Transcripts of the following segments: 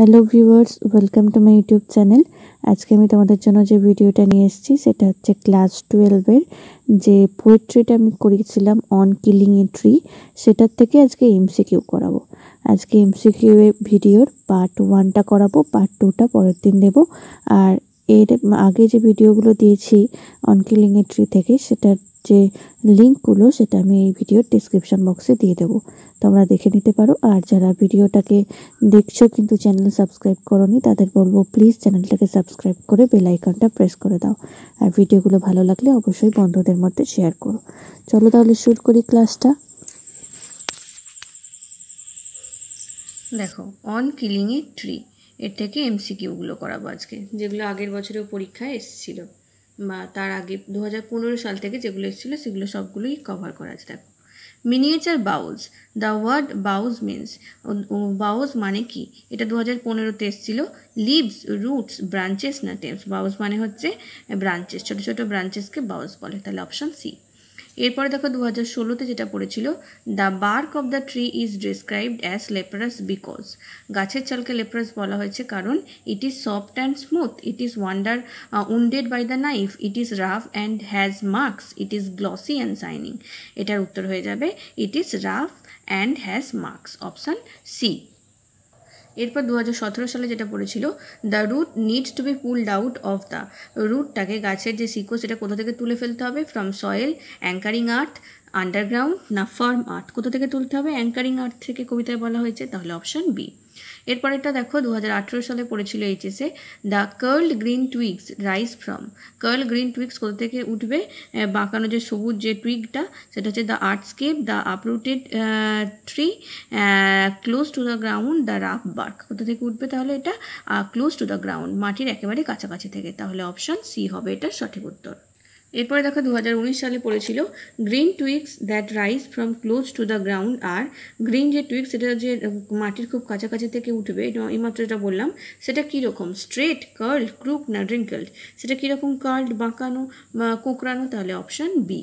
Hello viewers welcome to my YouTube channel আজকে আমি তোমাদের জন্য যে ভিডিওটা নিয়ে এসেছি সেটা হচ্ছে ক্লাস টুয়েলভের যে পোয়েট্রিটা আমি করিয়েছিলাম অন কিলিং এ ট্রি সেটার থেকে আজকে এমসিকিউ করাবো আজকে এমসিকিউ ভিডিওর পার্ট ওয়ানটা করাবো পার্ট টুটা পরের দিন দেবো আর এর আগে যে ভিডিওগুলো দিয়েছি অনকিলিং ট্রি থেকে সেটার যে লিঙ্কগুলো সেটা আমি এই ভিডিওর ডিসক্রিপশান বক্সে দিয়ে দেবো তোমরা দেখে নিতে পারো আর যারা ভিডিওটাকে দেখছো কিন্তু চ্যানেল সাবস্ক্রাইব করনি তাদের বলবো প্লিজ চ্যানেলটাকে সাবস্ক্রাইব করে বেল আইকনটা প্রেস করে দাও আর ভিডিওগুলো ভালো লাগলে অবশ্যই বন্ধুদের মধ্যে শেয়ার করো চলো তাহলে শুরু করি ক্লাসটা দেখো অন কিলিং এ ট্রি এর থেকে এমসিকিউগুলো করাবো আজকে যেগুলো আগের বছরেও পরীক্ষায় এসেছিলো বা তার আগে দু সাল থেকে যেগুলো এসেছিলো সেগুলো সবগুলোই কভার করা আছে দেখো miniature boughs the word boughs means boughs মানে কি এটা দু হাজার পনেরোতে এসেছিলো লিভস রুটস ব্রাঞ্চেস না টেমস বাউজ মানে হচ্ছে ব্রাঞ্চেস ছোটো ছোটো ব্রাঞ্চেসকে বাউজ বলে তাহলে অপশান সি এরপরে দেখো দু হাজার ষোলোতে যেটা পড়েছিল the bark of the tree is described as leprous because গাছের চালকে লেপারাস বলা হয়েছে কারণ it is soft and smooth it is wonder wounded by the knife it is rough and has marks it is glossy and shining এটার উত্তর হয়ে যাবে it is rough and has marks option C এরপর দু সালে যেটা পড়েছিল the root needs to be pulled out of the রুটটাকে গাছের যে সিকো সেটা কোথা থেকে তুলে ফেলতে হবে from soil anchoring earth underground না ফার্ম আর্থ কোথা থেকে তুলতে হবে অ্যাঙ্কারিং আর্থ থেকে কবিতায় বলা হয়েছে তাহলে অপশান বি এটা দেখো দু সালে পড়েছিল এইচএসে the curl green twigs rise from curl green twigs কোথা থেকে উঠবে বাঁকানো যে সবুজ যে টুইকটা সেটা হচ্ছে দ্য আর্টস্কেপ the uprooted tree close to the ground the rough bark কোথা থেকে উঠবে তাহলে এটা ক্লোজ টু দ্য গ্রাউন্ড মাটির একেবারে কাছাকাছি থেকে তাহলে অপশান সি হবে এটার সঠিক উত্তর এরপরে দেখো দু সালে পড়েছিল green twigs that rise from close to the ground আর গ্রিন যে টুইক্স সেটা যে মাটির খুব কাছাকাছি থেকে উঠবে এটা এইমাত্র যেটা বললাম সেটা কীরকম স্ট্রেট কার্ল ক্রুক না ড্রিঙ্কল্ড সেটা কীরকম কার্ল্ড বাঁকানো বা কোঁকড়ানো তাহলে অপশান বি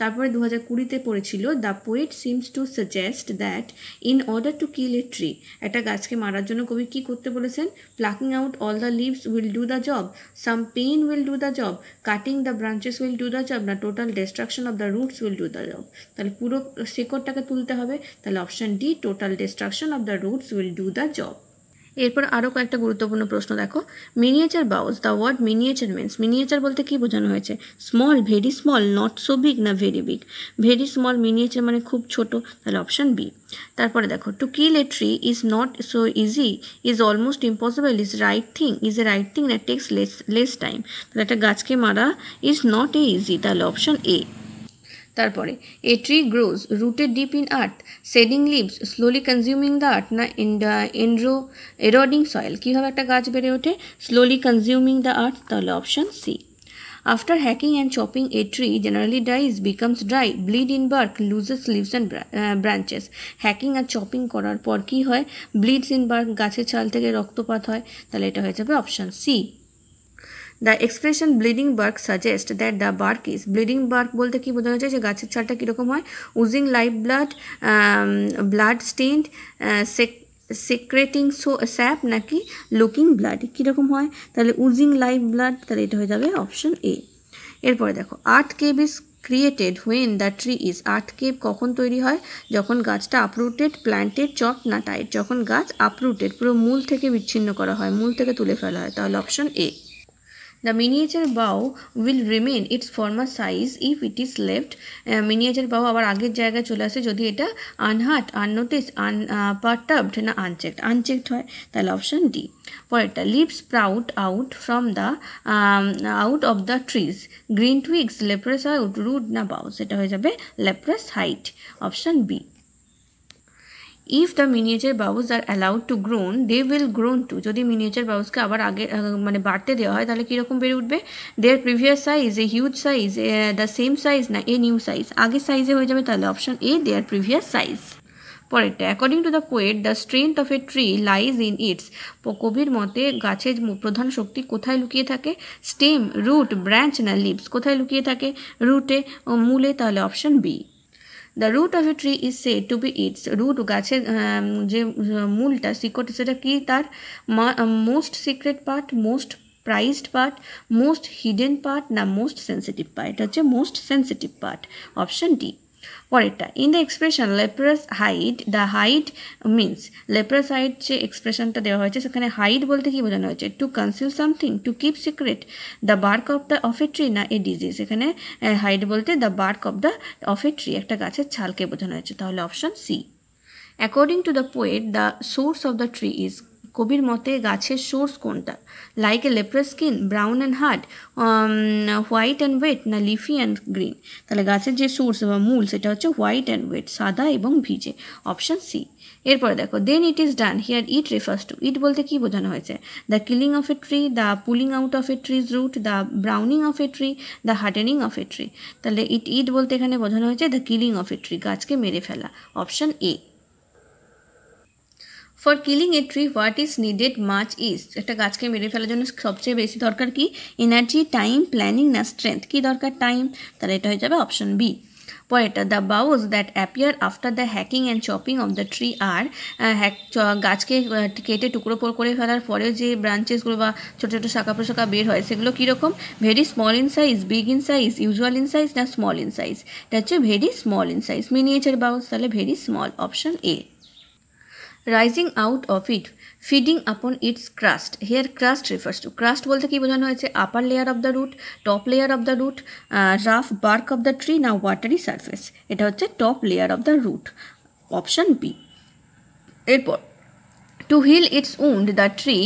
তারপরে দু হাজার কুড়িতে পড়েছিল the poet seems to suggest that in order to kill a tree একটা গাছকে মারার জন্য কবি কী করতে বলেছেন plucking out all the leaves will do the job some pain will do the job cutting the branches will do the job না total destruction of the roots will do the job তাহলে পুরো শেকড়টাকে তুলতে হবে তাহলে option D total destruction of the roots will do the job এরপর আরও কয়েকটা গুরুত্বপূর্ণ প্রশ্ন দেখো miniature boughs the word miniature means miniature বলতে কি বোঝানো হয়েছে small very small not so big না very big very small miniature মানে খুব ছোট তাহলে অপশান বি তারপরে দেখো to kill a tree is not so easy is almost impossible is right thing is a right thing that takes less less time তাহলে একটা গাছকে মারা ইজ নট এ ইজি তাহলে অপশান এ তারপরে a tree grows rooted deep in earth shedding leaves slowly consuming the earth না এনরো এরোডিং soil কীভাবে একটা গাছ বেড়ে ওঠে স্লোলি কনজিউমিং দ্য আর্থ তাহলে option C after hacking and chopping a tree generally dies, becomes dry bleed in bark loses leaves and branches hacking আর chopping করার পর কি হয় ব্লিডস ইন বার্ক গাছের ছাল থেকে রক্তপাত হয় তাহলে এটা হয়ে যাবে option C the expression bleeding bark suggest that the bark is bleeding bark বলতে কী বোঝানো যায় যে গাছের ছালটা কীরকম হয় oozing life blood blood stained secreting so sap নাকি লুকিং ব্লাড কীরকম হয় তাহলে উজিং লাইফ ব্লাড তাহলে এটা হয়ে যাবে অপশন এ এরপরে দেখো earth cave is created when the tree is earth cave কখন তৈরি হয় যখন গাছটা আপরুটেড প্ল্যান্টেড চপ না টাইট যখন গাছ আপরুটেড পুরো মূল থেকে বিচ্ছিন্ন করা হয় মূল থেকে তুলে ফেলা হয় তাহলে option A The miniature bow will remain its former size if it is left. Uh, miniature bow abar ager জায়গায় chole আসে jodi eta unhurt, unnoticed, unperturbed uh, na unchecked. Unchecked hoy হয় option d ডি পরেরটা leaves sprout out from the um, out of the trees green twigs leprous root na বাউ সেটা hoye jabe leprous height option b if the miniature boughs are allowed to grown they will grown to যদি miniature বাউজকে আবার আগে মানে বাড়তে দেওয়া হয় তাহলে কীরকম বেড়ে উঠবে their previous size a huge size the same size না এ নিউ সাইজ আগের সাইজে হয়ে যাবে তাহলে option A their previous size পরেরটা according to the poet the strength of a tree lies in its কবির মতে গাছের প্রধান শক্তি কোথায় লুকিয়ে থাকে স্টেম রুট ব্রাঞ্চ না লিপস কোথায় লুকিয়ে থাকে রুটে মূলে তাহলে option B the root of a tree is said to B it's root গাছের যে মূলটা সিকট সেটা কি তার most secret part most prized part most hidden part না মোস্ট সেন্সিটিভ পার্ট এটা হচ্ছে most sensitive part option D পরেরটা in the expression leprous hide the hide means leprous hide যে এক্সপ্রেশনটা দেওয়া হয়েছে সেখানে হাইট বলতে কি বোঝানো হয়েছে to conceal something to keep secret the bark of the of a tree না এ ডিজিজ এখানে হাইট বলতে the bark of the of a tree একটা গাছের ছালকে বোঝানো হয়েছে তাহলে option C according to the poet the source of the tree is কবির মতে গাছের সোর্স কোনটা like a leper skin brown and hard white and wet না লিফি অ্যান্ড গ্রিন তাহলে গাছের যে সোর্স বা মূল সেটা হচ্ছে হোয়াইট অ্যান্ড ওয়েট সাদা এবং ভিজে অপশান সি এরপরে দেখো then it is done here it refers to it বলতে কী বোঝানো হয়েছে the killing of a tree the pulling out of a tree's root the browning of a tree the hardening of a tree তাহলে it it বলতে এখানে বোঝানো হয়েছে the killing of a tree গাছকে মেরে ফেলা option A for killing a tree what is needed much is একটা গাছকে মেরে ফেলার জন্য সবচেয়ে বেশি দরকার কি এনার্জি টাইম প্ল্যানিং না স্ট্রেংথ কী দরকার টাইম তাহলে এটা হয়ে যাবে অপশন বি পরেরটা the boughs that appear after the hacking and chopping of the tree আর হ্যাক গাছকে কেটে টুকরো পর করে ফেলার পরেও যে ব্রাঞ্চেসগুলো বা ছোটো ছোটো শাখা প্রশাখা বের হয় সেগুলো কীরকম very small in size big in size usual in size না স্মল ইন সাইজ এটা হচ্ছে very small in size miniature boughs তাহলে very small option A rising out of it feeding upon its crust here crust refers to crust বলতে কি বোঝানো হয়েছে upper layer of the root top layer of the root rough bark of the tree না watery surface এটা হচ্ছে top layer of the root option B এরপর to heal its wound the tree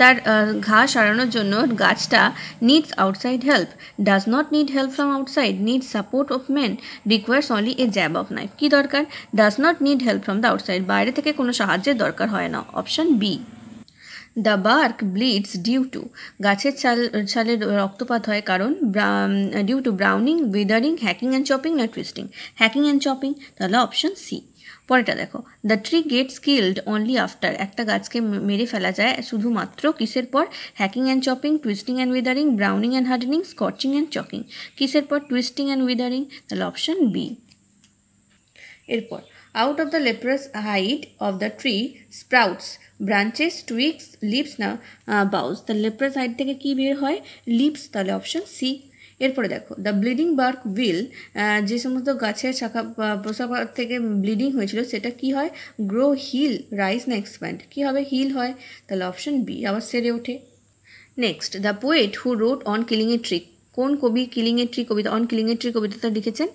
তার uh, ঘা সারানোর জন্য গাছটা needs outside help does not need help from outside need support of man requires only a jab of knife কী দরকার does not need help from the outside বাইরে থেকে কোনো সাহায্যের দরকার হয় না option B the bark bleeds due to গাছের ছাল ছালের রক্তপাত হয় কারণ due to browning উইদারিং hacking and chopping না টুইস্টিং হ্যাকিং অ্যান্ড চপিং তাহলে অপশন সি পরেটা দেখো the tree gets killed only after একটা গাছকে মেরে ফেলা যায় শুধুমাত্র কিসের পর hacking and chopping twisting and withering browning and hardening scorching and choking কিসের পর টুইস্টিং অ্যান্ড উইদারিং তাহলে অপশান বি এরপর out of the leprous hide of the tree sprouts branches twigs leaves না বাউস তাহলে লেপ্রাস হাইট থেকে কি বের হয় লিপস তাহলে অপশন সি এরপরে দেখো দ্য ব্লিডিং বার্ক উইল যে সমস্ত গাছের শাখা প্রশাখা থেকে ব্লিডিং হয়েছিল সেটা কি হয় গ্রো হিল রাইজ না এক্সপ্যান্ড কী হবে হিল হয় তাহলে অপশন বি আবার সেরে ওঠে next the poet who wrote on killing a tree কোন কবি কিলিং এ ট্রি কবিতা অন কিলিং এ ট্রি কবিতাটা লিখেছেন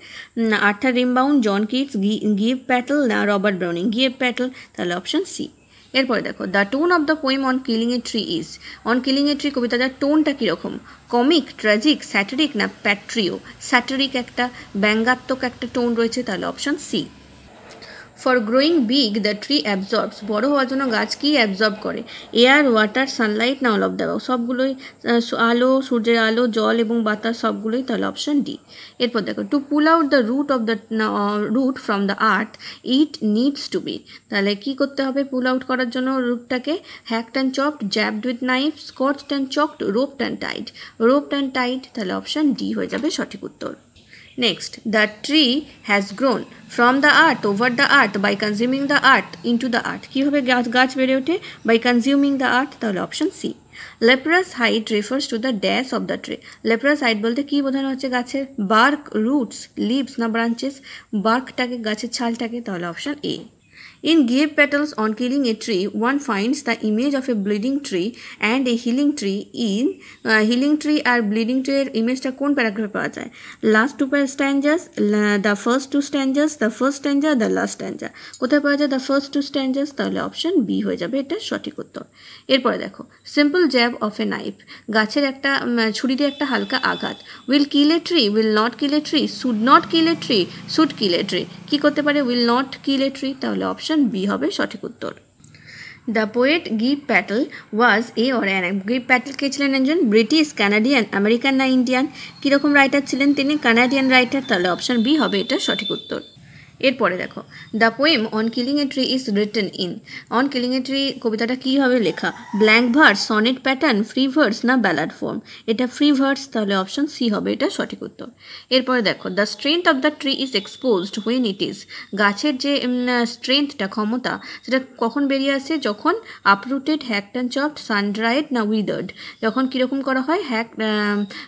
Arthur Rimbaud John Keats Gieve Patel না রবার্ট ব্রাউনিং গিভ প্যাটল তাহলে অপশন সি এরপরে দেখো the tone of the poem on killing a tree is on killing a tree কবিতাটার টোনটা কীরকম কমিক ট্র্যাজিক স্যাটারিক না প্যাট্রিও স্যাটারিক একটা ব্যঙ্গাত্মক একটা টোন রয়েছে তাহলে option C for growing big the tree absorbs বড় হওয়ার জন্য গাছ কি অ্যাবজর্ব করে এয়ার ওয়াটার সানলাইট না অল অফ দ্য সবগুলোই আলো সূর্যের আলো জল এবং বাতাস সবগুলোই তাহলে অপশন ডি এরপর দেখো to pull out the root of the root from the earth it needs to be তাহলে কি করতে হবে পুল আউট করার জন্য রুটটাকে hacked and chopped jabbed with knife scorched and choked rope and tied rope and tied তাহলে option D হয়ে যাবে সঠিক উত্তর Next, the tree has grown from the earth, over the earth, by consuming the earth, into the earth. কীভাবে গাছ গাছ বেড়ে ওঠে বাই কনজিউমিং দ্য আর্থ তাহলে option C leprous hide refers to the dash of the tree leprous hide বলতে কী বোঝানো হচ্ছে গাছের বার্ক রুটস লিভস না ব্রাঞ্চেস বার্কটাকে গাছের ছালটাকে তাহলে option A In Gave Petals on Killing a Tree, one finds the image of a bleeding tree and a healing tree in healing uh, tree আর ব্লিডিং ট্রি এর ইমেজটা কোন প্যারাগ্রাফে পাওয়া যায় last two stanzas the first two stanzas the first stanza the last stanza কোথায় পাওয়া যায় দ্য ফার্স্ট টু স্ট্যান্ডাস তাহলে অপশন বি হয়ে যাবে এটা সঠিক উত্তর এরপরে দেখো simple jab of a knife গাছের একটা ছুরিতে একটা হালকা আঘাত will kill a tree will not kill a tree should not kill a tree should kill a tree কি করতে পারে will not kill a tree তাহলে অপশন বি হবে সঠিক উত্তর the poet Gieve Patel was a or an Gieve Patel কে ছিলেন একজন ব্রিটিশ কানাডিয়ান আমেরিকান না ইন্ডিয়ান কীরকম রাইটার ছিলেন তিনি কানাডিয়ান রাইটার তাহলে অপশন বি হবে এটা সঠিক উত্তর এরপরে দেখো the poem on killing a tree is written in on killing a tree কবিতাটা কীভাবে লেখা blank verse sonnet pattern free verse না ব্যালাড ফর্ম এটা ফ্রি ভার্স তাহলে অপশন সি হবে এটা সঠিক উত্তর এরপরে দেখো the strength of the tree is exposed when it is গাছের যে স্ট্রেংথটা ক্ষমতা সেটা কখন বেরিয়ে আসে যখন আপরুটেড হ্যাক অ্যান্ড চপড সানড্রাইড না উইদার্ড যখন কীরকম করা হয় হ্যাক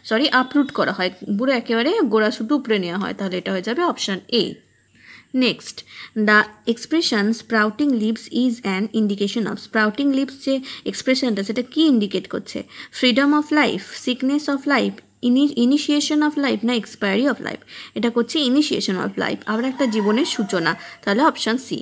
সরি আপরুট করা হয় বুড়ো একেবারে গোড়া শুধু উপরে নেওয়া হয় তাহলে এটা হয়ে যাবে option A next the expression sprouting leaves is an indication of sprouting leaves যে এক্সপ্রেশনটা সেটা কী ইন্ডিকেট করছে freedom of life sickness of life initiation of life না এক্সপায়ারি অফ লাইফ এটা করছে ইনিশিয়েশন অফ লাইফ আবার একটা জীবনের সূচনা তাহলে অপশান সি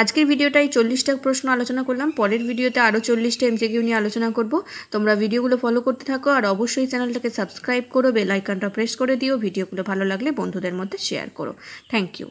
আজকের ভিডিওটাই চল্লিশটা প্রশ্ন আলোচনা করলাম পরের ভিডিওতে আরও চল্লিশটা এমসিকিউ নিয়ে আলোচনা করব তোমরা ভিডিওগুলো ফলো করতে থাকো আর অবশ্যই চ্যানেলটাকে সাবস্ক্রাইব করো বেলাইকানটা প্রেস করে দিও ভিডিওগুলো ভালো লাগলে বন্ধুদের মধ্যে শেয়ার করো থ্যাংক ইউ